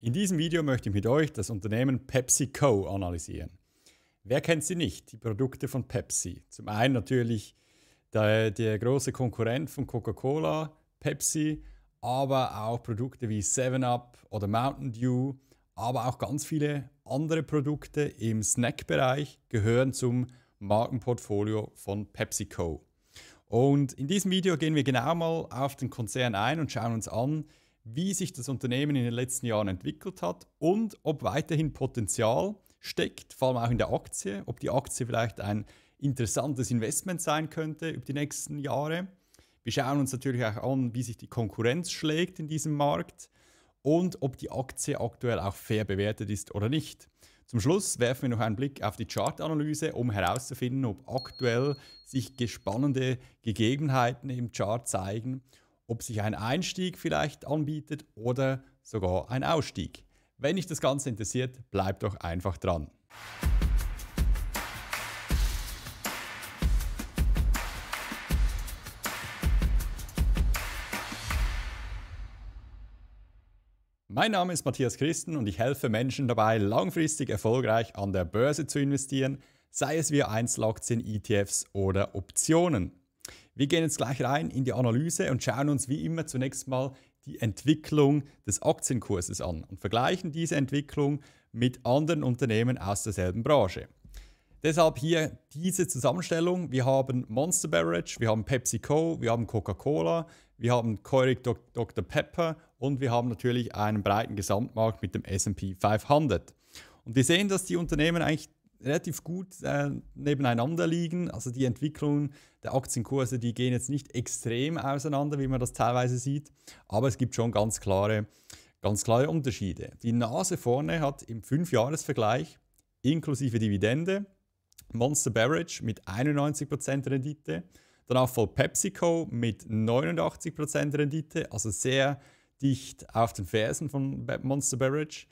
In diesem Video möchte ich mit euch das Unternehmen PepsiCo analysieren. Wer kennt sie nicht, die Produkte von Pepsi? Zum einen natürlich der, der große Konkurrent von Coca-Cola, Pepsi, aber auch Produkte wie 7-Up oder Mountain Dew, aber auch ganz viele andere Produkte im Snackbereich gehören zum Markenportfolio von PepsiCo. Und in diesem Video gehen wir genau mal auf den Konzern ein und schauen uns an, wie sich das Unternehmen in den letzten Jahren entwickelt hat und ob weiterhin Potenzial steckt, vor allem auch in der Aktie, ob die Aktie vielleicht ein interessantes Investment sein könnte über die nächsten Jahre. Wir schauen uns natürlich auch an, wie sich die Konkurrenz schlägt in diesem Markt und ob die Aktie aktuell auch fair bewertet ist oder nicht. Zum Schluss werfen wir noch einen Blick auf die Chartanalyse, um herauszufinden, ob aktuell sich spannende Gegebenheiten im Chart zeigen ob sich ein Einstieg vielleicht anbietet oder sogar ein Ausstieg. Wenn dich das Ganze interessiert, bleib doch einfach dran. Mein Name ist Matthias Christen und ich helfe Menschen dabei, langfristig erfolgreich an der Börse zu investieren, sei es via Einzelaktien, ETFs oder Optionen. Wir gehen jetzt gleich rein in die Analyse und schauen uns wie immer zunächst mal die Entwicklung des Aktienkurses an und vergleichen diese Entwicklung mit anderen Unternehmen aus derselben Branche. Deshalb hier diese Zusammenstellung. Wir haben Monster Beverage, wir haben PepsiCo, wir haben Coca-Cola, wir haben Keurig Dr. Pepper und wir haben natürlich einen breiten Gesamtmarkt mit dem SP 500. Und wir sehen, dass die Unternehmen eigentlich relativ gut äh, nebeneinander liegen. Also die Entwicklung der Aktienkurse, die gehen jetzt nicht extrem auseinander, wie man das teilweise sieht, aber es gibt schon ganz klare, ganz klare Unterschiede. Die Nase vorne hat im 5-Jahres-Vergleich inklusive Dividende Monster Beverage mit 91% Rendite, danach voll PepsiCo mit 89% Rendite, also sehr dicht auf den Fersen von Monster Beverage.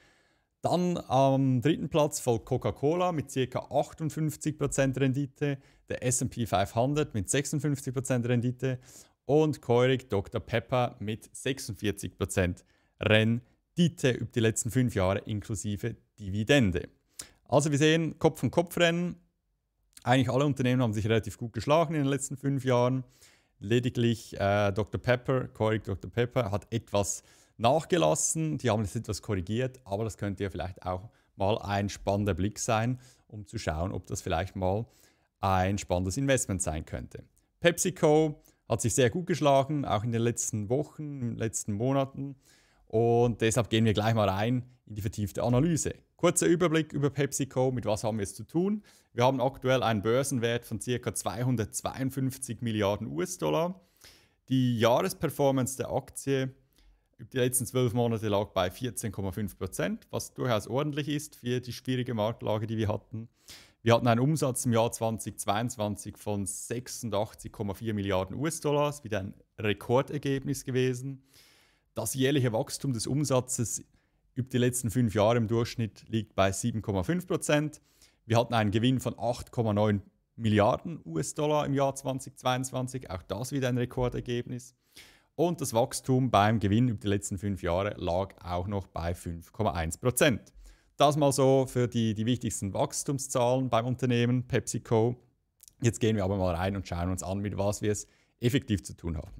Dann am dritten Platz folgt Coca-Cola mit ca. 58% Rendite, der SP 500 mit 56% Rendite und Keurig Dr. Pepper mit 46% Rendite über die letzten fünf Jahre inklusive Dividende. Also wir sehen Kopf und Kopf rennen. Eigentlich alle Unternehmen haben sich relativ gut geschlagen in den letzten fünf Jahren. Lediglich äh, Dr. Pepper, Keurig Dr. Pepper hat etwas nachgelassen. Die haben es etwas korrigiert, aber das könnte ja vielleicht auch mal ein spannender Blick sein, um zu schauen, ob das vielleicht mal ein spannendes Investment sein könnte. PepsiCo hat sich sehr gut geschlagen, auch in den letzten Wochen, in den letzten Monaten. Und deshalb gehen wir gleich mal rein in die vertiefte Analyse. Kurzer Überblick über PepsiCo, mit was haben wir es zu tun? Wir haben aktuell einen Börsenwert von ca. 252 Milliarden US-Dollar. Die Jahresperformance der Aktie über die letzten zwölf Monate lag bei 14,5 Prozent, was durchaus ordentlich ist für die schwierige Marktlage, die wir hatten. Wir hatten einen Umsatz im Jahr 2022 von 86,4 Milliarden US-Dollar, wieder ein Rekordergebnis gewesen. Das jährliche Wachstum des Umsatzes über die letzten fünf Jahre im Durchschnitt liegt bei 7,5 Prozent. Wir hatten einen Gewinn von 8,9 Milliarden US-Dollar im Jahr 2022, auch das wieder ein Rekordergebnis und das Wachstum beim Gewinn über die letzten fünf Jahre lag auch noch bei 5,1 Prozent. Das mal so für die, die wichtigsten Wachstumszahlen beim Unternehmen PepsiCo. Jetzt gehen wir aber mal rein und schauen uns an, mit was wir es effektiv zu tun haben.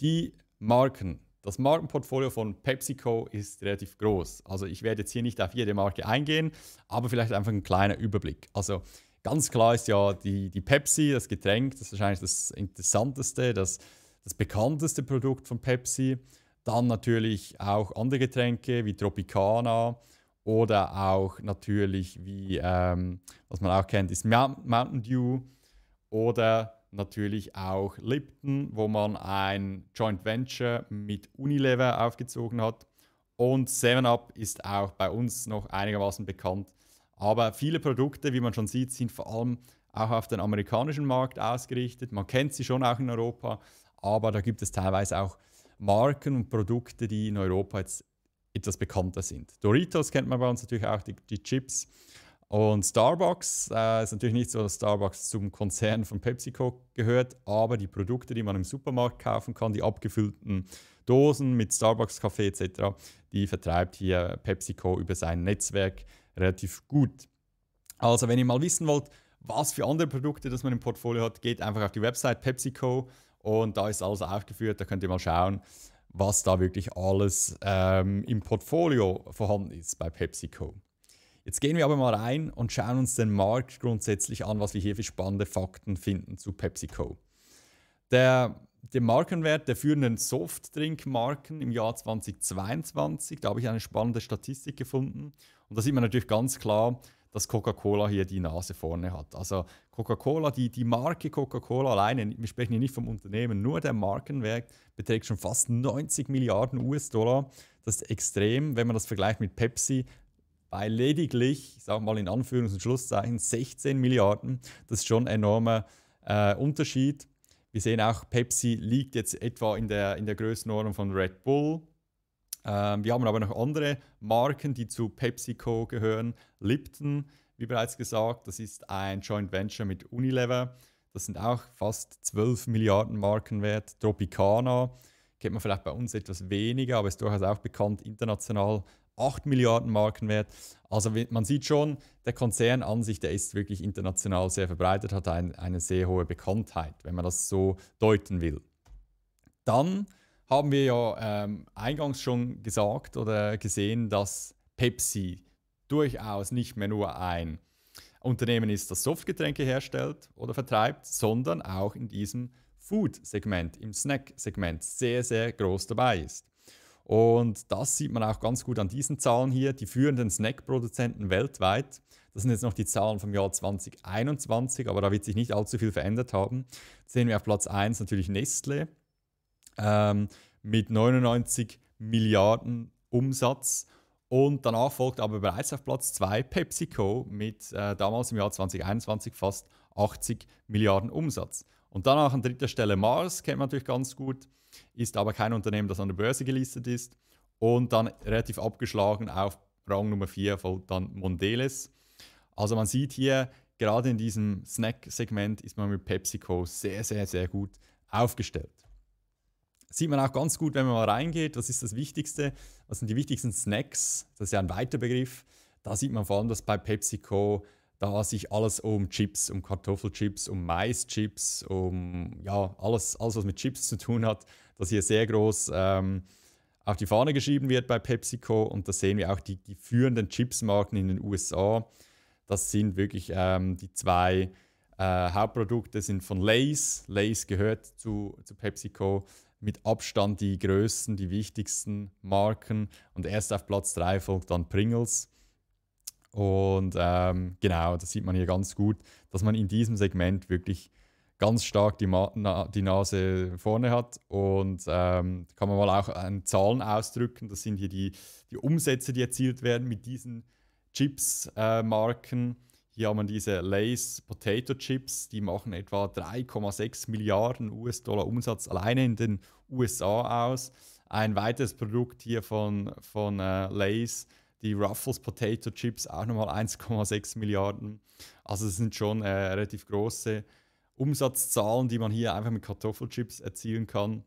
Die Marken. Das Markenportfolio von PepsiCo ist relativ groß. Also ich werde jetzt hier nicht auf jede Marke eingehen, aber vielleicht einfach ein kleiner Überblick. Also ganz klar ist ja die, die Pepsi, das Getränk, das ist wahrscheinlich das Interessanteste, das das bekannteste Produkt von Pepsi. Dann natürlich auch andere Getränke wie Tropicana oder auch natürlich wie, ähm, was man auch kennt, ist Mountain Dew oder natürlich auch Lipton, wo man ein Joint Venture mit Unilever aufgezogen hat. Und 7-Up ist auch bei uns noch einigermaßen bekannt. Aber viele Produkte, wie man schon sieht, sind vor allem auch auf den amerikanischen Markt ausgerichtet. Man kennt sie schon auch in Europa, aber da gibt es teilweise auch Marken und Produkte, die in Europa jetzt etwas bekannter sind. Doritos kennt man bei uns natürlich auch, die, die Chips. Und Starbucks äh, ist natürlich nicht so, dass Starbucks zum Konzern von PepsiCo gehört, aber die Produkte, die man im Supermarkt kaufen kann, die abgefüllten Dosen mit Starbucks-Kaffee etc., die vertreibt hier PepsiCo über sein Netzwerk relativ gut. Also wenn ihr mal wissen wollt, was für andere Produkte das man im Portfolio hat, geht einfach auf die Website PepsiCo. Und da ist alles aufgeführt, da könnt ihr mal schauen, was da wirklich alles ähm, im Portfolio vorhanden ist bei PepsiCo. Jetzt gehen wir aber mal rein und schauen uns den Markt grundsätzlich an, was wir hier für spannende Fakten finden zu PepsiCo. Der, der Markenwert der führenden Softdrinkmarken im Jahr 2022, da habe ich eine spannende Statistik gefunden. Und da sieht man natürlich ganz klar, dass Coca-Cola hier die Nase vorne hat. Also Coca-Cola, die, die Marke Coca-Cola alleine, wir sprechen hier nicht vom Unternehmen, nur der Markenwert beträgt schon fast 90 Milliarden US-Dollar. Das ist extrem, wenn man das vergleicht mit Pepsi bei lediglich, ich sage mal in Anführungs- und Schlusszeichen, 16 Milliarden. Das ist schon ein enormer äh, Unterschied. Wir sehen auch, Pepsi liegt jetzt etwa in der, in der Größenordnung von Red Bull, ähm, wir haben aber noch andere Marken, die zu PepsiCo gehören. Lipton, wie bereits gesagt, das ist ein Joint Venture mit Unilever. Das sind auch fast 12 Milliarden Marken wert. Tropicana kennt man vielleicht bei uns etwas weniger, aber ist durchaus auch bekannt international. 8 Milliarden Marken wert. Also man sieht schon, der Konzern an sich, der ist wirklich international sehr verbreitet, hat ein, eine sehr hohe Bekanntheit, wenn man das so deuten will. Dann haben wir ja ähm, eingangs schon gesagt oder gesehen, dass Pepsi durchaus nicht mehr nur ein Unternehmen ist, das Softgetränke herstellt oder vertreibt, sondern auch in diesem Food-Segment, im Snack-Segment sehr, sehr groß dabei ist. Und das sieht man auch ganz gut an diesen Zahlen hier. Die führenden Snack-Produzenten weltweit, das sind jetzt noch die Zahlen vom Jahr 2021, aber da wird sich nicht allzu viel verändert haben. sehen wir auf Platz 1 natürlich Nestle ähm, mit 99 Milliarden Umsatz. Und danach folgt aber bereits auf Platz 2 PepsiCo mit äh, damals im Jahr 2021 fast 80 Milliarden Umsatz. Und danach an dritter Stelle Mars, kennt man natürlich ganz gut, ist aber kein Unternehmen, das an der Börse gelistet ist. Und dann relativ abgeschlagen auf Rang Nummer 4 folgt dann Mondeles. Also man sieht hier, gerade in diesem Snack-Segment ist man mit PepsiCo sehr, sehr, sehr gut aufgestellt. Sieht man auch ganz gut, wenn man mal reingeht, was ist das Wichtigste, was sind die wichtigsten Snacks, das ist ja ein weiter Begriff. Da sieht man vor allem, dass bei PepsiCo da sich alles um Chips, um Kartoffelchips, um Maischips, um ja, alles, alles, was mit Chips zu tun hat, dass hier sehr groß ähm, auf die Fahne geschrieben wird bei PepsiCo. Und da sehen wir auch die, die führenden Chipsmarken in den USA. Das sind wirklich ähm, die zwei äh, Hauptprodukte sind von Lay's. Lay's gehört zu, zu PepsiCo mit Abstand die größten, die wichtigsten Marken. Und erst auf Platz 3 folgt dann Pringles. Und ähm, genau, das sieht man hier ganz gut, dass man in diesem Segment wirklich ganz stark die, Ma na, die Nase vorne hat. Und ähm, kann man mal auch an Zahlen ausdrücken. Das sind hier die, die Umsätze, die erzielt werden mit diesen Chips-Marken. Äh, hier haben wir diese Lay's Potato Chips, die machen etwa 3,6 Milliarden US-Dollar Umsatz alleine in den USA aus. Ein weiteres Produkt hier von, von äh, Lay's, die Ruffles Potato Chips, auch nochmal 1,6 Milliarden. Also es sind schon äh, relativ große Umsatzzahlen, die man hier einfach mit Kartoffelchips erzielen kann.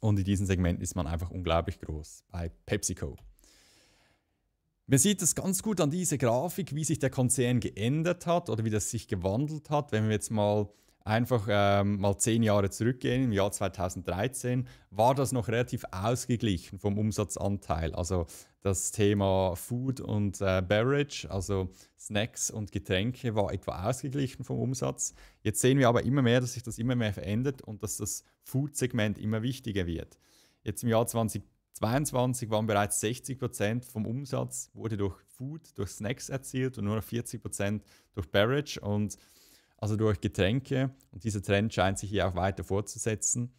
Und in diesem Segment ist man einfach unglaublich groß bei PepsiCo. Man sieht es ganz gut an dieser Grafik, wie sich der Konzern geändert hat oder wie das sich gewandelt hat. Wenn wir jetzt mal einfach ähm, mal zehn Jahre zurückgehen, im Jahr 2013, war das noch relativ ausgeglichen vom Umsatzanteil. Also das Thema Food und äh, Beverage, also Snacks und Getränke, war etwa ausgeglichen vom Umsatz. Jetzt sehen wir aber immer mehr, dass sich das immer mehr verändert und dass das Food-Segment immer wichtiger wird. Jetzt im Jahr 2013 22 waren bereits 60 vom Umsatz wurde durch Food, durch Snacks erzielt und nur noch 40 durch Beverage und also durch Getränke. Und dieser Trend scheint sich hier auch weiter fortzusetzen.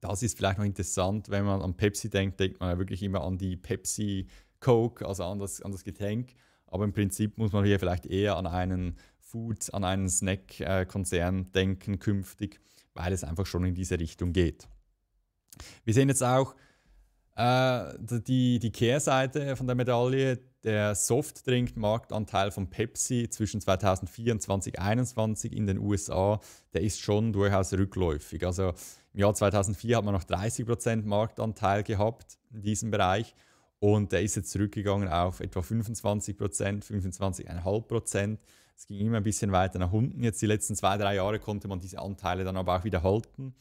Das ist vielleicht noch interessant, wenn man an Pepsi denkt, denkt man ja wirklich immer an die Pepsi Coke, also an das, an das Getränk. Aber im Prinzip muss man hier vielleicht eher an einen Food, an einen Snack-Konzern äh, denken künftig, weil es einfach schon in diese Richtung geht. Wir sehen jetzt auch, äh, die, die Kehrseite von der Medaille, der Softdrinkmarktanteil von Pepsi zwischen 2004 und 2021 in den USA, der ist schon durchaus rückläufig. Also im Jahr 2004 hat man noch 30% Marktanteil gehabt in diesem Bereich und der ist jetzt zurückgegangen auf etwa 25%, 25,5%. Es ging immer ein bisschen weiter nach unten. Jetzt die letzten zwei, drei Jahre konnte man diese Anteile dann aber auch wieder halten.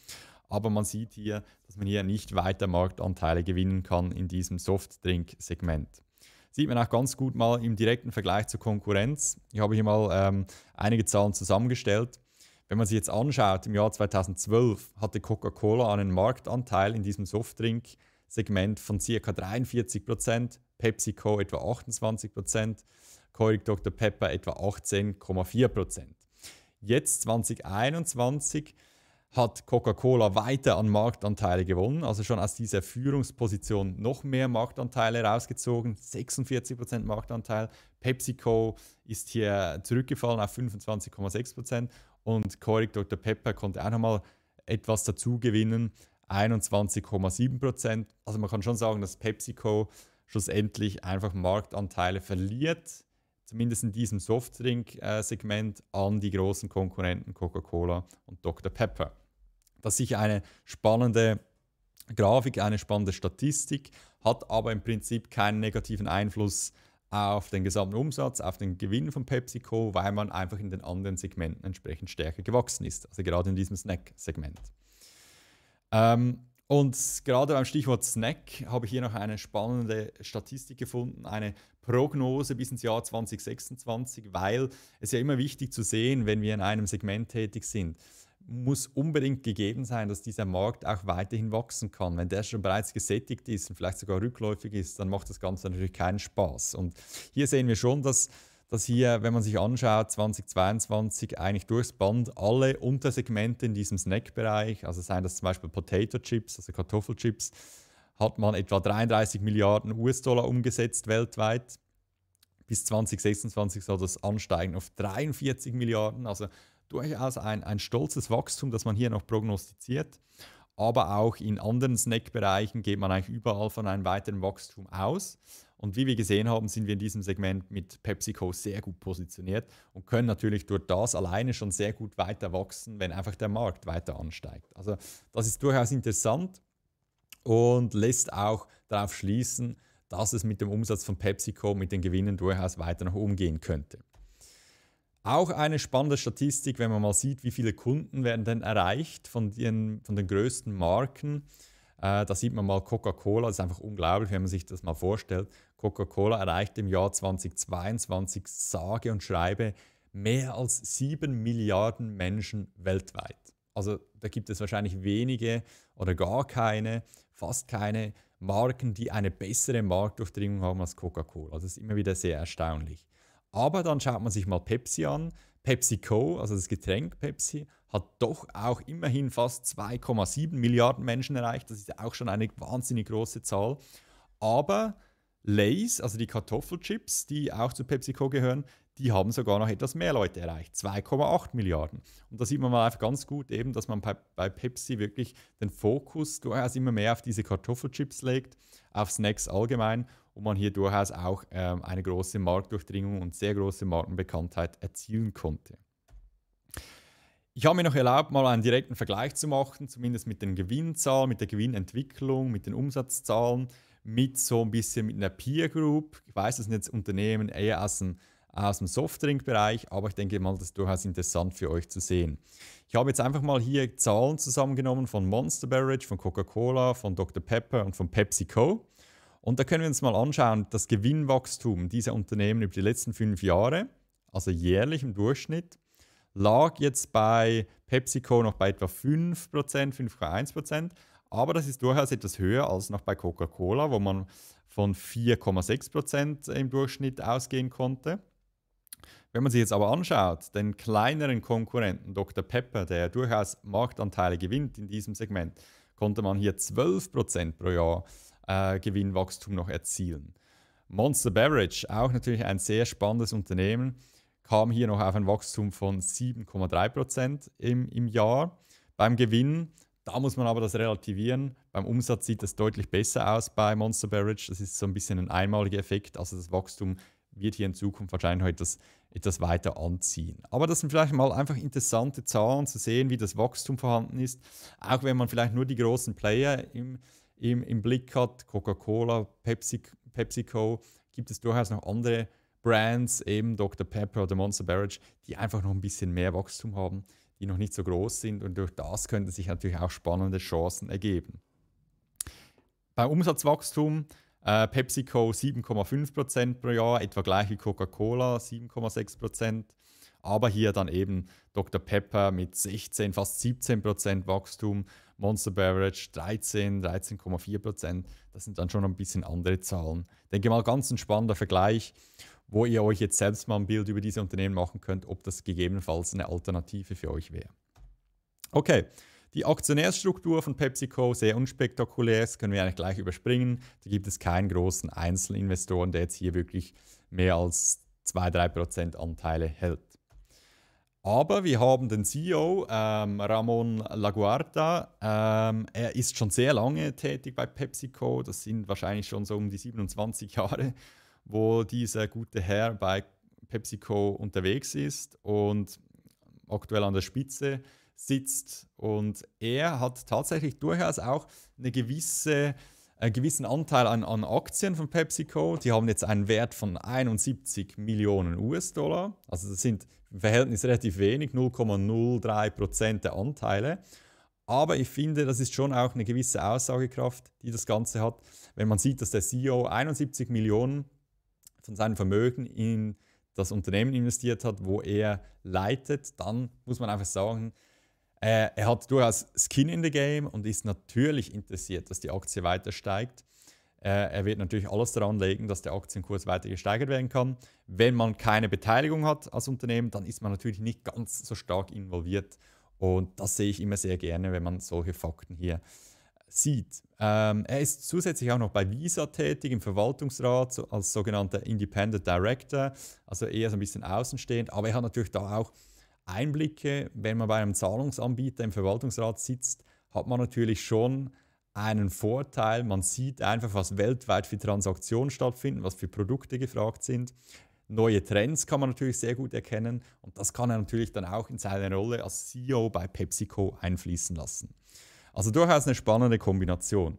Aber man sieht hier, dass man hier nicht weiter Marktanteile gewinnen kann in diesem Softdrink-Segment. Sieht man auch ganz gut mal im direkten Vergleich zur Konkurrenz. Ich habe hier mal ähm, einige Zahlen zusammengestellt. Wenn man sich jetzt anschaut, im Jahr 2012 hatte Coca-Cola einen Marktanteil in diesem Softdrink-Segment von ca. 43%, PepsiCo etwa 28%, Keurig Dr. Pepper etwa 18,4%. Jetzt 2021 hat Coca-Cola weiter an Marktanteile gewonnen, also schon aus dieser Führungsposition noch mehr Marktanteile rausgezogen, 46% Marktanteil. PepsiCo ist hier zurückgefallen auf 25,6% und Coric Dr. Pepper konnte auch nochmal etwas dazu gewinnen, 21,7%. Also man kann schon sagen, dass PepsiCo schlussendlich einfach Marktanteile verliert, zumindest in diesem Softdrink-Segment, äh, an die großen Konkurrenten Coca-Cola und Dr. Pepper. Das ist sicher eine spannende Grafik, eine spannende Statistik, hat aber im Prinzip keinen negativen Einfluss auf den gesamten Umsatz, auf den Gewinn von PepsiCo, weil man einfach in den anderen Segmenten entsprechend stärker gewachsen ist. Also gerade in diesem Snack-Segment. Ähm, und gerade beim Stichwort Snack habe ich hier noch eine spannende Statistik gefunden, eine Prognose bis ins Jahr 2026, weil es ja immer wichtig zu sehen, wenn wir in einem Segment tätig sind muss unbedingt gegeben sein, dass dieser Markt auch weiterhin wachsen kann. Wenn der schon bereits gesättigt ist und vielleicht sogar rückläufig ist, dann macht das Ganze natürlich keinen Spaß. Und hier sehen wir schon, dass, dass hier, wenn man sich anschaut, 2022 eigentlich durchs Band alle Untersegmente in diesem Snackbereich, also seien das zum Beispiel Potato Chips, also Kartoffelchips, hat man etwa 33 Milliarden US-Dollar umgesetzt weltweit. Bis 2026 soll das ansteigen auf 43 Milliarden. Also durchaus also ein, ein stolzes Wachstum, das man hier noch prognostiziert. Aber auch in anderen Snack-Bereichen geht man eigentlich überall von einem weiteren Wachstum aus. Und wie wir gesehen haben, sind wir in diesem Segment mit PepsiCo sehr gut positioniert und können natürlich durch das alleine schon sehr gut weiter wachsen, wenn einfach der Markt weiter ansteigt. Also das ist durchaus interessant und lässt auch darauf schließen, dass es mit dem Umsatz von PepsiCo, mit den Gewinnen durchaus weiter nach oben gehen könnte. Auch eine spannende Statistik, wenn man mal sieht, wie viele Kunden werden denn erreicht von den, von den größten Marken. Äh, da sieht man mal Coca-Cola, das ist einfach unglaublich, wenn man sich das mal vorstellt. Coca-Cola erreicht im Jahr 2022 sage und schreibe mehr als 7 Milliarden Menschen weltweit. Also da gibt es wahrscheinlich wenige oder gar keine, fast keine Marken, die eine bessere Marktdurchdringung haben als Coca-Cola. Das ist immer wieder sehr erstaunlich. Aber dann schaut man sich mal Pepsi an. PepsiCo, also das Getränk Pepsi, hat doch auch immerhin fast 2,7 Milliarden Menschen erreicht. Das ist auch schon eine wahnsinnig große Zahl. Aber Lays, also die Kartoffelchips, die auch zu PepsiCo gehören, die haben sogar noch etwas mehr Leute erreicht, 2,8 Milliarden. Und da sieht man mal einfach ganz gut eben, dass man bei, bei Pepsi wirklich den Fokus durchaus immer mehr auf diese Kartoffelchips legt, auf Snacks allgemein und man hier durchaus auch ähm, eine große Marktdurchdringung und sehr große Markenbekanntheit erzielen konnte. Ich habe mir noch erlaubt, mal einen direkten Vergleich zu machen, zumindest mit den Gewinnzahlen, mit der Gewinnentwicklung, mit den Umsatzzahlen, mit so ein bisschen mit einer Peer Group. Ich weiß, das sind jetzt Unternehmen eher aus dem, aus dem Softdrink-Bereich, aber ich denke mal, das ist durchaus interessant für euch zu sehen. Ich habe jetzt einfach mal hier Zahlen zusammengenommen von Monster Beverage, von Coca-Cola, von Dr. Pepper und von PepsiCo. Und da können wir uns mal anschauen, das Gewinnwachstum dieser Unternehmen über die letzten fünf Jahre, also jährlich im Durchschnitt, lag jetzt bei PepsiCo noch bei etwa 5%, 5,1%. Aber das ist durchaus etwas höher als noch bei Coca-Cola, wo man von 4,6% im Durchschnitt ausgehen konnte. Wenn man sich jetzt aber anschaut, den kleineren Konkurrenten Dr. Pepper, der durchaus Marktanteile gewinnt in diesem Segment, konnte man hier 12% pro Jahr äh, Gewinnwachstum noch erzielen. Monster Beverage, auch natürlich ein sehr spannendes Unternehmen, kam hier noch auf ein Wachstum von 7,3% im, im Jahr. Beim Gewinn, da muss man aber das relativieren. Beim Umsatz sieht das deutlich besser aus bei Monster Beverage. Das ist so ein bisschen ein einmaliger Effekt. Also das Wachstum wird hier in Zukunft wahrscheinlich etwas, etwas weiter anziehen. Aber das sind vielleicht mal einfach interessante Zahlen zu sehen, wie das Wachstum vorhanden ist. Auch wenn man vielleicht nur die großen Player im im, im Blick hat, Coca-Cola, Pepsi, PepsiCo, gibt es durchaus noch andere Brands, eben Dr. Pepper oder Monster Beverage, die einfach noch ein bisschen mehr Wachstum haben, die noch nicht so groß sind und durch das könnten sich natürlich auch spannende Chancen ergeben. Beim Umsatzwachstum äh, PepsiCo 7,5% pro Jahr, etwa gleich wie Coca-Cola 7,6%, aber hier dann eben Dr. Pepper mit 16, fast 17% Wachstum, Monster Beverage 13, 13,4 Prozent. Das sind dann schon ein bisschen andere Zahlen. Ich denke mal, ganz ein spannender Vergleich, wo ihr euch jetzt selbst mal ein Bild über diese Unternehmen machen könnt, ob das gegebenenfalls eine Alternative für euch wäre. Okay. Die Aktionärsstruktur von PepsiCo sehr unspektakulär, das können wir eigentlich gleich überspringen. Da gibt es keinen großen Einzelinvestoren, der jetzt hier wirklich mehr als 2-3% Anteile hält. Aber wir haben den CEO, ähm, Ramon Laguarta. Ähm, er ist schon sehr lange tätig bei PepsiCo. Das sind wahrscheinlich schon so um die 27 Jahre, wo dieser gute Herr bei PepsiCo unterwegs ist und aktuell an der Spitze sitzt. Und er hat tatsächlich durchaus auch eine gewisse gewissen Anteil an, an Aktien von PepsiCo. Die haben jetzt einen Wert von 71 Millionen US-Dollar. Also das sind im Verhältnis relativ wenig, 0,03 Prozent der Anteile. Aber ich finde, das ist schon auch eine gewisse Aussagekraft, die das Ganze hat, wenn man sieht, dass der CEO 71 Millionen von seinem Vermögen in das Unternehmen investiert hat, wo er leitet, dann muss man einfach sagen, äh, er hat durchaus Skin in the Game und ist natürlich interessiert, dass die Aktie weiter steigt. Äh, er wird natürlich alles daran legen, dass der Aktienkurs weiter gesteigert werden kann. Wenn man keine Beteiligung hat als Unternehmen, dann ist man natürlich nicht ganz so stark involviert. Und das sehe ich immer sehr gerne, wenn man solche Fakten hier sieht. Ähm, er ist zusätzlich auch noch bei Visa tätig, im Verwaltungsrat, so als sogenannter Independent Director, also eher so ein bisschen außenstehend. Aber er hat natürlich da auch Einblicke. Wenn man bei einem Zahlungsanbieter im Verwaltungsrat sitzt, hat man natürlich schon einen Vorteil. Man sieht einfach, was weltweit für Transaktionen stattfinden, was für Produkte gefragt sind. Neue Trends kann man natürlich sehr gut erkennen und das kann er natürlich dann auch in seine Rolle als CEO bei PepsiCo einfließen lassen. Also durchaus eine spannende Kombination.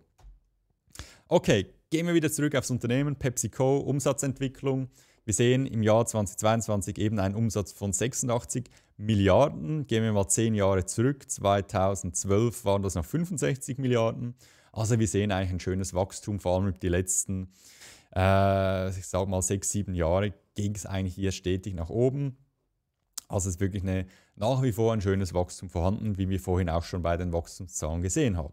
Okay, gehen wir wieder zurück aufs Unternehmen PepsiCo, Umsatzentwicklung. Wir sehen im Jahr 2022 eben einen Umsatz von 86 Milliarden. Gehen wir mal zehn Jahre zurück. 2012 waren das noch 65 Milliarden. Also wir sehen eigentlich ein schönes Wachstum, vor allem über die letzten, äh, ich sag mal, sechs, sieben Jahre ging es eigentlich hier stetig nach oben. Also es ist wirklich eine, nach wie vor ein schönes Wachstum vorhanden, wie wir vorhin auch schon bei den Wachstumszahlen gesehen haben.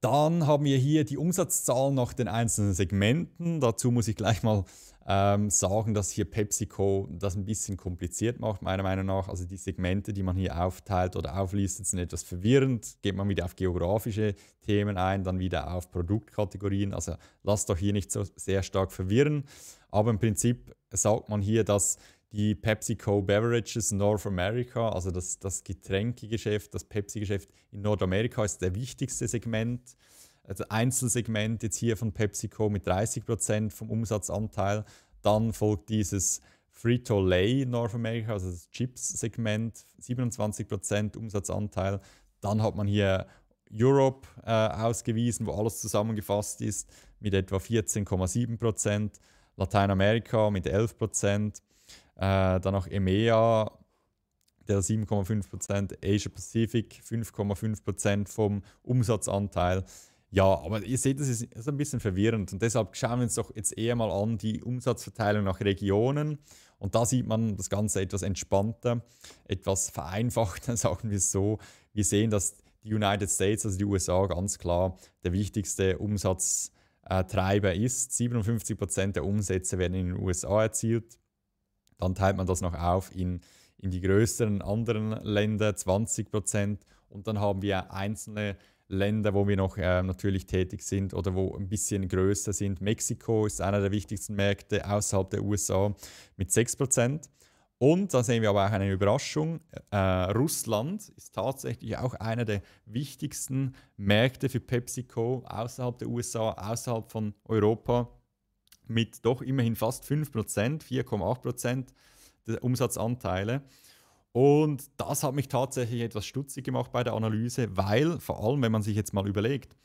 Dann haben wir hier die Umsatzzahlen nach den einzelnen Segmenten. Dazu muss ich gleich mal ähm, sagen, dass hier PepsiCo das ein bisschen kompliziert macht, meiner Meinung nach. Also die Segmente, die man hier aufteilt oder auflistet, sind etwas verwirrend. Geht man wieder auf geografische Themen ein, dann wieder auf Produktkategorien. Also lasst doch hier nicht so sehr stark verwirren. Aber im Prinzip sagt man hier, dass die PepsiCo Beverages North America, also das, das Getränkegeschäft, das Pepsi-Geschäft in Nordamerika ist der wichtigste Segment also Einzelsegment jetzt hier von PepsiCo mit 30% vom Umsatzanteil. Dann folgt dieses Frito-Lay North America, also das Chips-Segment, 27% Umsatzanteil. Dann hat man hier Europe äh, ausgewiesen, wo alles zusammengefasst ist, mit etwa 14,7%. Lateinamerika mit 11%. Äh, dann auch EMEA der 7,5%, Asia Pacific 5,5% vom Umsatzanteil. Ja, aber ihr seht, das ist, ist ein bisschen verwirrend und deshalb schauen wir uns doch jetzt eher mal an die Umsatzverteilung nach Regionen und da sieht man das Ganze etwas entspannter, etwas vereinfachter, sagen wir es so. Wir sehen, dass die United States, also die USA, ganz klar der wichtigste Umsatztreiber ist. 57% Prozent der Umsätze werden in den USA erzielt. Dann teilt man das noch auf in, in die größeren anderen Länder, 20%. Prozent Und dann haben wir einzelne Länder, wo wir noch äh, natürlich tätig sind oder wo ein bisschen größer sind. Mexiko ist einer der wichtigsten Märkte außerhalb der USA mit 6%. Und da sehen wir aber auch eine Überraschung. Äh, Russland ist tatsächlich auch einer der wichtigsten Märkte für PepsiCo außerhalb der USA, außerhalb von Europa mit doch immerhin fast 5%, 4,8% der Umsatzanteile. Und das hat mich tatsächlich etwas stutzig gemacht bei der Analyse, weil vor allem, wenn man sich jetzt mal überlegt,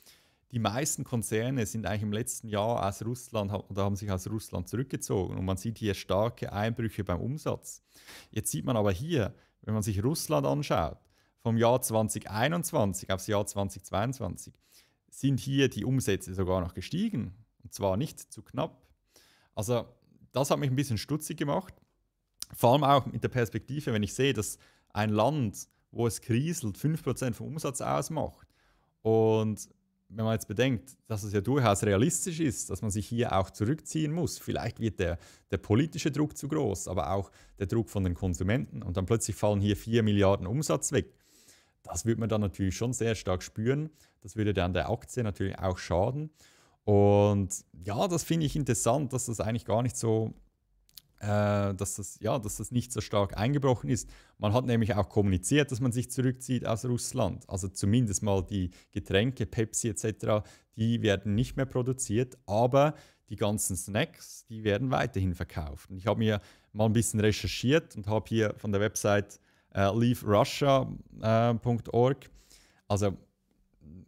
die meisten Konzerne sind eigentlich im letzten Jahr aus Russland oder haben sich aus Russland zurückgezogen und man sieht hier starke Einbrüche beim Umsatz. Jetzt sieht man aber hier, wenn man sich Russland anschaut, vom Jahr 2021 aufs Jahr 2022 sind hier die Umsätze sogar noch gestiegen und zwar nicht zu knapp. Also das hat mich ein bisschen stutzig gemacht. Vor allem auch mit der Perspektive, wenn ich sehe, dass ein Land, wo es kriselt, 5% vom Umsatz ausmacht. Und wenn man jetzt bedenkt, dass es ja durchaus realistisch ist, dass man sich hier auch zurückziehen muss, vielleicht wird der, der politische Druck zu groß, aber auch der Druck von den Konsumenten und dann plötzlich fallen hier 4 Milliarden Umsatz weg. Das würde man dann natürlich schon sehr stark spüren. Das würde dann der Aktie natürlich auch schaden. Und ja, das finde ich interessant, dass das eigentlich gar nicht so äh, dass, das, ja, dass das nicht so stark eingebrochen ist. Man hat nämlich auch kommuniziert, dass man sich zurückzieht aus Russland. Also zumindest mal die Getränke, Pepsi etc., die werden nicht mehr produziert, aber die ganzen Snacks, die werden weiterhin verkauft. Und ich habe mir mal ein bisschen recherchiert und habe hier von der Website äh, leaverussia.org, also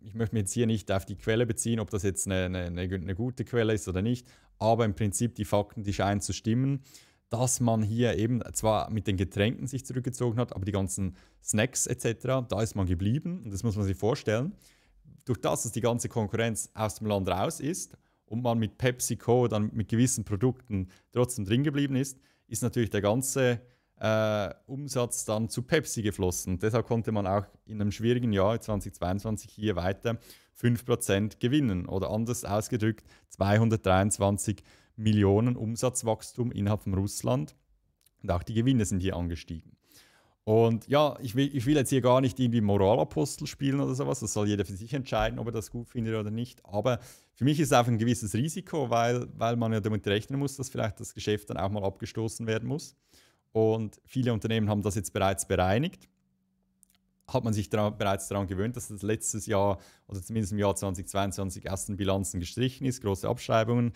ich möchte mich jetzt hier nicht auf die Quelle beziehen, ob das jetzt eine, eine, eine, gute Quelle ist oder nicht, aber im Prinzip die Fakten, die scheinen zu stimmen, dass man hier eben zwar mit den Getränken sich zurückgezogen hat, aber die ganzen Snacks etc., da ist man geblieben und das muss man sich vorstellen. Durch das, dass die ganze Konkurrenz aus dem Land raus ist und man mit PepsiCo dann mit gewissen Produkten trotzdem drin geblieben ist, ist natürlich der ganze äh, Umsatz dann zu Pepsi geflossen. Deshalb konnte man auch in einem schwierigen Jahr 2022 hier weiter 5% gewinnen oder anders ausgedrückt 223 Millionen Umsatzwachstum innerhalb von Russland und auch die Gewinne sind hier angestiegen. Und ja, ich will, ich will jetzt hier gar nicht irgendwie Moralapostel spielen oder sowas. Das soll jeder für sich entscheiden, ob er das gut findet oder nicht. Aber für mich ist es auch ein gewisses Risiko, weil, weil man ja damit rechnen muss, dass vielleicht das Geschäft dann auch mal abgestoßen werden muss. Und viele Unternehmen haben das jetzt bereits bereinigt. Hat man sich da, bereits daran gewöhnt, dass das letztes Jahr, also zumindest im Jahr 2022, ersten Bilanzen gestrichen ist, große Abschreibungen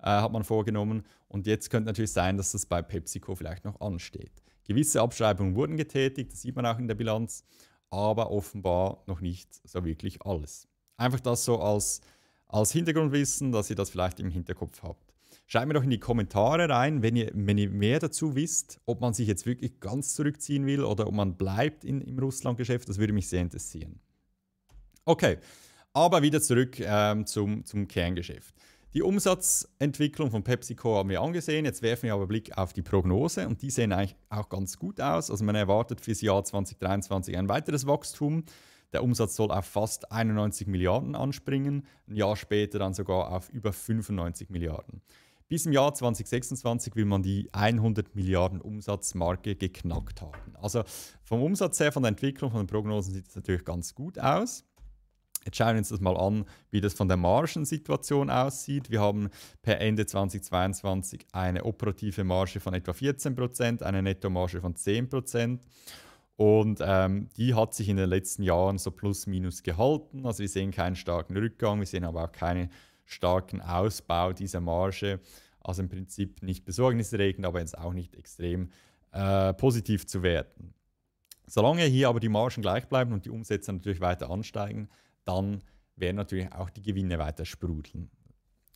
äh, hat man vorgenommen. Und jetzt könnte natürlich sein, dass das bei PepsiCo vielleicht noch ansteht. Gewisse Abschreibungen wurden getätigt, das sieht man auch in der Bilanz, aber offenbar noch nicht so wirklich alles. Einfach das so als, als Hintergrundwissen, dass ihr das vielleicht im Hinterkopf habt. Schreibt mir doch in die Kommentare rein, wenn ihr, wenn ihr mehr dazu wisst, ob man sich jetzt wirklich ganz zurückziehen will oder ob man bleibt in, im Russland-Geschäft. Das würde mich sehr interessieren. Okay, aber wieder zurück ähm, zum, zum Kerngeschäft. Die Umsatzentwicklung von PepsiCo haben wir angesehen. Jetzt werfen wir aber Blick auf die Prognose und die sehen eigentlich auch ganz gut aus. Also man erwartet für das Jahr 2023 ein weiteres Wachstum. Der Umsatz soll auf fast 91 Milliarden anspringen, ein Jahr später dann sogar auf über 95 Milliarden. Bis im Jahr 2026 will man die 100 Milliarden Umsatzmarke geknackt haben. Also vom Umsatz her, von der Entwicklung, von den Prognosen sieht es natürlich ganz gut aus. Jetzt schauen wir uns das mal an, wie das von der Margensituation aussieht. Wir haben per Ende 2022 eine operative Marge von etwa 14%, eine Nettomarge von 10%. Und ähm, die hat sich in den letzten Jahren so plus minus gehalten. Also wir sehen keinen starken Rückgang, wir sehen aber auch keine starken Ausbau dieser Marge. Also im Prinzip nicht besorgniserregend, aber jetzt auch nicht extrem äh, positiv zu werten. Solange hier aber die Margen gleich bleiben und die Umsätze natürlich weiter ansteigen, dann werden natürlich auch die Gewinne weiter sprudeln.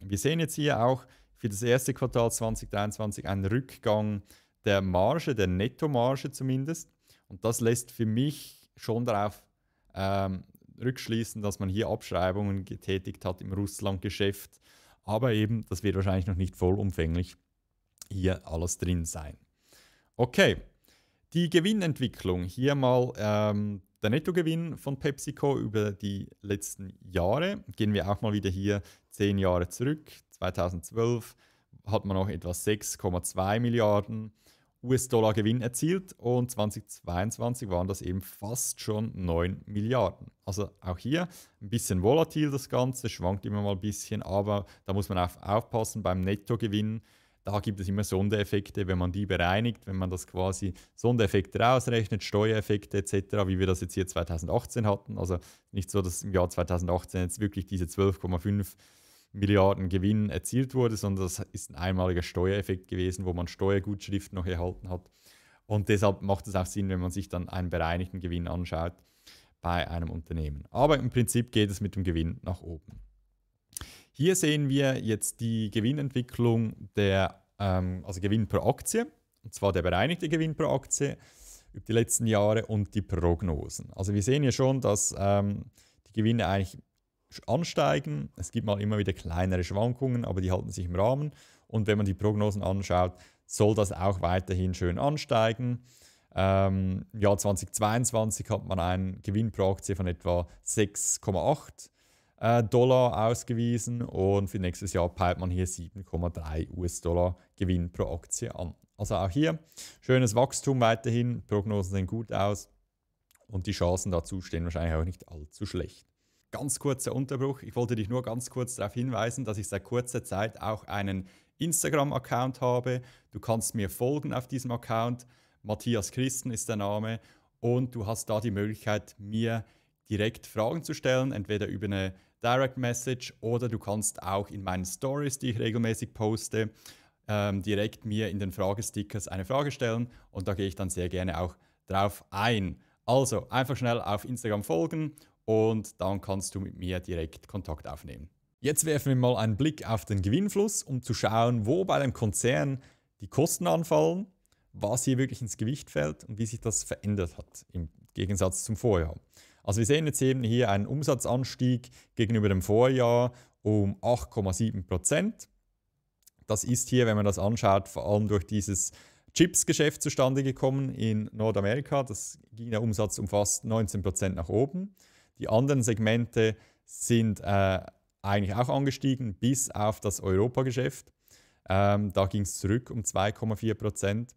Wir sehen jetzt hier auch für das erste Quartal 2023 einen Rückgang der Marge, der Nettomarge zumindest. Und das lässt für mich schon darauf ähm, rückschließen, dass man hier Abschreibungen getätigt hat im Russland-Geschäft. Aber eben, das wird wahrscheinlich noch nicht vollumfänglich hier alles drin sein. Okay, die Gewinnentwicklung. Hier mal ähm, der Nettogewinn von PepsiCo über die letzten Jahre. Gehen wir auch mal wieder hier zehn Jahre zurück. 2012 hat man noch etwa 6,2 Milliarden. US-Dollar Gewinn erzielt und 2022 waren das eben fast schon 9 Milliarden. Also auch hier ein bisschen volatil das Ganze, schwankt immer mal ein bisschen, aber da muss man auch aufpassen beim Nettogewinn. Da gibt es immer Sondereffekte, wenn man die bereinigt, wenn man das quasi Sondereffekte rausrechnet, Steuereffekte etc., wie wir das jetzt hier 2018 hatten. Also nicht so, dass im Jahr 2018 jetzt wirklich diese 12,5 Milliarden Milliarden Gewinn erzielt wurde, sondern das ist ein einmaliger Steuereffekt gewesen, wo man Steuergutschriften noch erhalten hat. Und deshalb macht es auch Sinn, wenn man sich dann einen bereinigten Gewinn anschaut bei einem Unternehmen. Aber im Prinzip geht es mit dem Gewinn nach oben. Hier sehen wir jetzt die Gewinnentwicklung der, ähm, also Gewinn pro Aktie, und zwar der bereinigte Gewinn pro Aktie über die letzten Jahre und die Prognosen. Also wir sehen hier schon, dass ähm, die Gewinne eigentlich ansteigen. Es gibt mal immer wieder kleinere Schwankungen, aber die halten sich im Rahmen. Und wenn man die Prognosen anschaut, soll das auch weiterhin schön ansteigen. Ähm, Im Jahr 2022 hat man einen Gewinn pro Aktie von etwa 6,8 äh, Dollar ausgewiesen und für nächstes Jahr peilt man hier 7,3 US-Dollar Gewinn pro Aktie an. Also auch hier schönes Wachstum weiterhin, Prognosen sehen gut aus und die Chancen dazu stehen wahrscheinlich auch nicht allzu schlecht ganz kurzer Unterbruch. Ich wollte dich nur ganz kurz darauf hinweisen, dass ich seit kurzer Zeit auch einen Instagram-Account habe. Du kannst mir folgen auf diesem Account. Matthias Christen ist der Name. Und du hast da die Möglichkeit, mir direkt Fragen zu stellen, entweder über eine Direct Message oder du kannst auch in meinen Stories, die ich regelmäßig poste, ähm, direkt mir in den Fragestickers eine Frage stellen. Und da gehe ich dann sehr gerne auch drauf ein. Also einfach schnell auf Instagram folgen und dann kannst du mit mir direkt Kontakt aufnehmen. Jetzt werfen wir mal einen Blick auf den Gewinnfluss, um zu schauen, wo bei einem Konzern die Kosten anfallen, was hier wirklich ins Gewicht fällt und wie sich das verändert hat im Gegensatz zum Vorjahr. Also wir sehen jetzt eben hier einen Umsatzanstieg gegenüber dem Vorjahr um 8,7 Prozent. Das ist hier, wenn man das anschaut, vor allem durch dieses Chips-Geschäft zustande gekommen in Nordamerika. Das ging der Umsatz um fast 19 Prozent nach oben. Die anderen Segmente sind äh, eigentlich auch angestiegen, bis auf das Europageschäft. Ähm, da ging es zurück um 2,4 Prozent.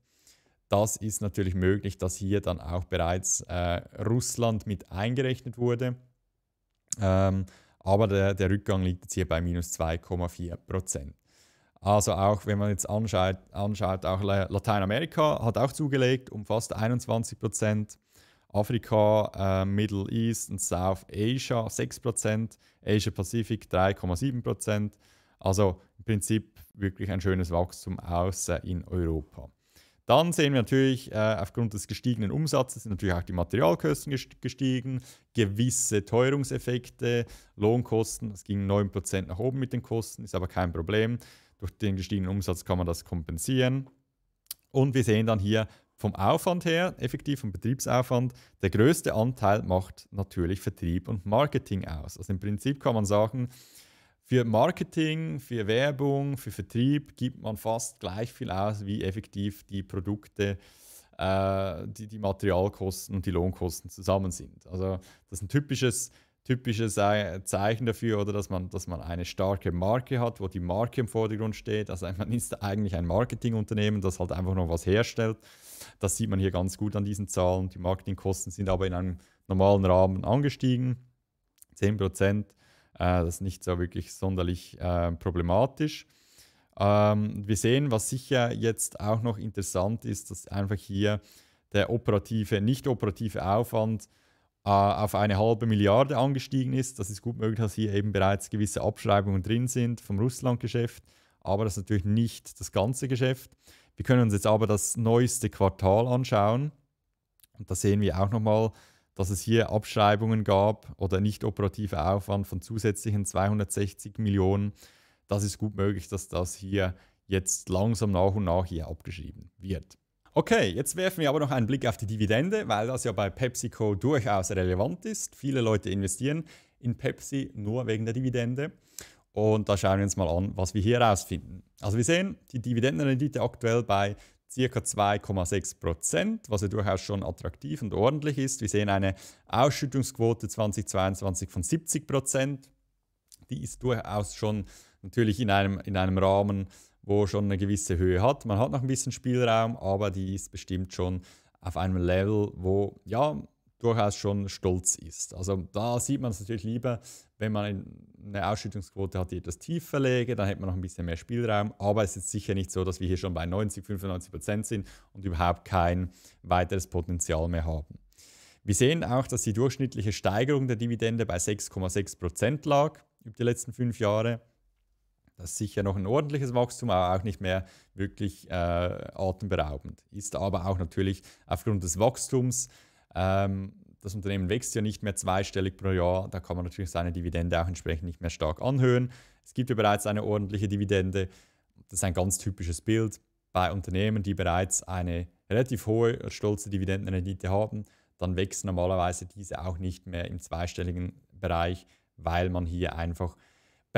Das ist natürlich möglich, dass hier dann auch bereits äh, Russland mit eingerechnet wurde. Ähm, aber der, der, Rückgang liegt jetzt hier bei minus 2,4 Prozent. Also auch wenn man jetzt anschaut, anschaut, auch Lateinamerika hat auch zugelegt um fast 21 Prozent. Afrika, äh, Middle East und South Asia 6%, Asia Pacific 3,7%. Also im Prinzip wirklich ein schönes Wachstum außer in Europa. Dann sehen wir natürlich, äh, aufgrund des gestiegenen Umsatzes sind natürlich auch die Materialkosten gestiegen, gewisse Teuerungseffekte, Lohnkosten, es ging 9% nach oben mit den Kosten, ist aber kein Problem. Durch den gestiegenen Umsatz kann man das kompensieren. Und wir sehen dann hier vom Aufwand her, effektiv vom Betriebsaufwand, der größte Anteil macht natürlich Vertrieb und Marketing aus. Also im Prinzip kann man sagen, für Marketing, für Werbung, für Vertrieb gibt man fast gleich viel aus, wie effektiv die Produkte, äh, die, die Materialkosten und die Lohnkosten zusammen sind. Also das ist ein typisches typisches Zeichen dafür, oder dass man, dass man eine starke Marke hat, wo die Marke im Vordergrund steht. Also man ist eigentlich ein Marketingunternehmen, das halt einfach noch was herstellt. Das sieht man hier ganz gut an diesen Zahlen. Die Marketingkosten sind aber in einem normalen Rahmen angestiegen. 10 Prozent, äh, das ist nicht so wirklich sonderlich äh, problematisch. Ähm, wir sehen, was sicher jetzt auch noch interessant ist, dass einfach hier der operative, nicht operative Aufwand äh, auf eine halbe Milliarde angestiegen ist. Das ist gut möglich, dass hier eben bereits gewisse Abschreibungen drin sind vom Russland-Geschäft, aber das ist natürlich nicht das ganze Geschäft. Wir können uns jetzt aber das neueste Quartal anschauen und da sehen wir auch nochmal, dass es hier Abschreibungen gab oder nicht operativer Aufwand von zusätzlichen 260 Millionen. Das ist gut möglich, dass das hier jetzt langsam nach und nach hier abgeschrieben wird. Okay, jetzt werfen wir aber noch einen Blick auf die Dividende, weil das ja bei PepsiCo durchaus relevant ist. Viele Leute investieren in Pepsi nur wegen der Dividende. Und da schauen wir uns mal an, was wir hier herausfinden. Also wir sehen die Dividendenrendite aktuell bei ca. 2,6%, Prozent, was ja durchaus schon attraktiv und ordentlich ist. Wir sehen eine Ausschüttungsquote 2022 von 70%. Prozent. Die ist durchaus schon natürlich in einem, in einem Rahmen, wo schon eine gewisse Höhe hat. Man hat noch ein bisschen Spielraum, aber die ist bestimmt schon auf einem Level, wo ja durchaus schon stolz ist. Also da sieht man es natürlich lieber, wenn man eine Ausschüttungsquote hat, die etwas tiefer lege, dann hätte man noch ein bisschen mehr Spielraum. Aber es ist sicher nicht so, dass wir hier schon bei 90, 95 Prozent sind und überhaupt kein weiteres Potenzial mehr haben. Wir sehen auch, dass die durchschnittliche Steigerung der Dividende bei 6,6 Prozent lag über die letzten fünf Jahre. Das ist sicher noch ein ordentliches Wachstum, aber auch nicht mehr wirklich äh, atemberaubend. Ist aber auch natürlich aufgrund des Wachstums, ähm, das Unternehmen wächst ja nicht mehr zweistellig pro Jahr, da kann man natürlich seine Dividende auch entsprechend nicht mehr stark anhöhen. Es gibt ja bereits eine ordentliche Dividende. Das ist ein ganz typisches Bild bei Unternehmen, die bereits eine relativ hohe, stolze Dividendenrendite haben. Dann wächst normalerweise diese auch nicht mehr im zweistelligen Bereich, weil man hier einfach